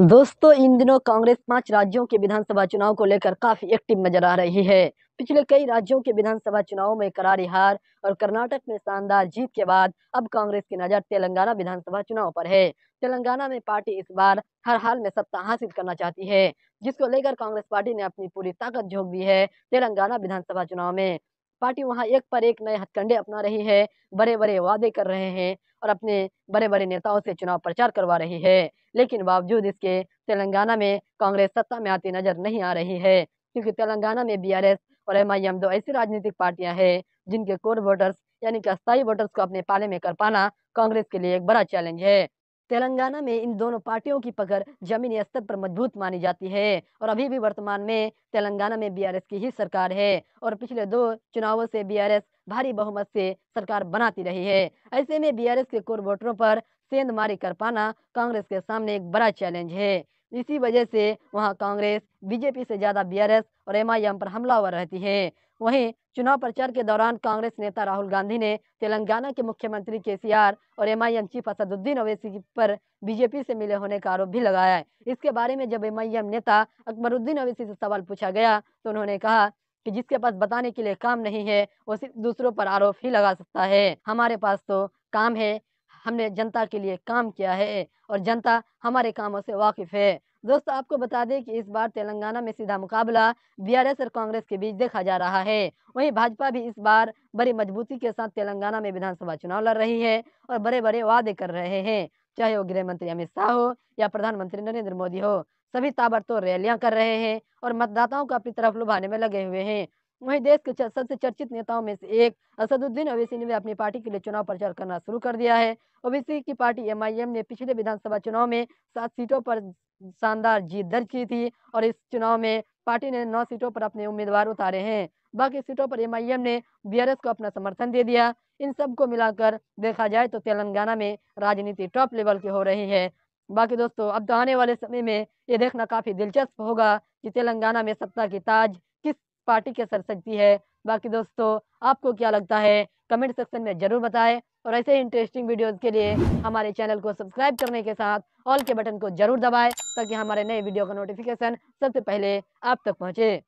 दोस्तों इन दिनों कांग्रेस पांच राज्यों के विधानसभा चुनाव को लेकर काफी एक्टिव नजर आ रही है पिछले कई राज्यों के विधानसभा चुनावों में करारी हार और कर्नाटक में शानदार जीत के बाद अब कांग्रेस की नजर तेलंगाना विधानसभा चुनाव पर है तेलंगाना में पार्टी इस बार हर हाल में सत्ता हासिल करना चाहती है जिसको लेकर कांग्रेस पार्टी ने अपनी पूरी ताकत झोंक दी है तेलंगाना विधानसभा चुनाव में पार्टी वहाँ एक पर एक नए हथकंडे अपना रही है बड़े बड़े वादे कर रहे हैं और अपने बड़े बड़े नेताओं से चुनाव प्रचार करवा रही है लेकिन बावजूद इसके तेलंगाना में कांग्रेस सत्ता में आती नजर नहीं आ रही है क्योंकि तेलंगाना में बीआरएस और एमआईएम दो ऐसी राजनीतिक पार्टियां हैं जिनके कोर वोटर्स यानी कि अस्थायी वोटर्स को अपने पाले में कर पाना कांग्रेस के लिए एक बड़ा चैलेंज है तेलंगाना में इन दोनों पार्टियों की पकड़ जमीनी स्तर पर मजबूत मानी जाती है और अभी भी वर्तमान में तेलंगाना में बीआरएस की ही सरकार है और पिछले दो चुनावों से बीआरएस भारी बहुमत से सरकार बनाती रही है ऐसे में बीआरएस के कोर वोटरों पर सेंध मारी कर पाना कांग्रेस के सामने एक बड़ा चैलेंज है इसी वजह से वहाँ कांग्रेस बीजेपी से ज़्यादा बीआरएस और एमआईएम पर हमलावर रहती है वहीं चुनाव प्रचार के दौरान कांग्रेस नेता राहुल गांधी ने तेलंगाना के मुख्यमंत्री केसीआर और एमआईएम चीफ असदुद्दीन अवैसी पर बीजेपी से मिले होने का आरोप भी लगाया है इसके बारे में जब एमआईएम नेता अकबरुद्दीन अवैसी से सवाल पूछा गया तो उन्होंने कहा कि जिसके पास बताने के लिए काम नहीं है वो सिर्फ दूसरों पर आरोप ही लगा सकता है हमारे पास तो काम है हमने जनता के लिए काम किया है और जनता हमारे कामों से वाकिफ़ है दोस्तों आपको बता दें कि इस बार तेलंगाना में सीधा मुकाबला बीआरएस और कांग्रेस के बीच देखा जा रहा है वहीं भाजपा भी इस बार बड़ी मजबूती के साथ तेलंगाना में विधानसभा चुनाव लड़ रही है और बड़े बड़े वादे कर रहे हैं चाहे वो गृह मंत्री अमित शाह हो या प्रधानमंत्री नरेंद्र मोदी हो सभी ताबड़तोड़ रैलियां कर रहे हैं और मतदाताओं को अपनी तरफ लुभाने में लगे हुए हैं वहीं देश के सबसे चर्चित नेताओं में से एक असदुद्दीन ओवैसी ने भी अपनी पार्टी के लिए चुनाव प्रचार करना शुरू कर दिया है ओवैसी की पार्टी एमआईएम ने पिछले विधानसभा चुनाव में सात सीटों पर शानदार जीत दर्ज की थी और इस चुनाव में पार्टी ने नौ सीटों पर अपने उम्मीदवार उतारे हैं बाकी सीटों पर एमआईएम ने बीआरएस को अपना समर्थन दे दिया इन सब को मिलाकर देखा जाए तो तेलंगाना में राजनीति टॉप लेवल की हो रही है बाकी दोस्तों अब तो आने वाले समय में ये देखना काफी दिलचस्प होगा कि तेलंगाना में सत्ता की ताज किस पार्टी के सर सकती है बाकी दोस्तों आपको क्या लगता है कमेंट सेक्शन में ज़रूर बताएं और ऐसे इंटरेस्टिंग वीडियोस के लिए हमारे चैनल को सब्सक्राइब करने के साथ ऑल के बटन को जरूर दबाएं ताकि हमारे नए वीडियो का नोटिफिकेशन सबसे पहले आप तक पहुंचे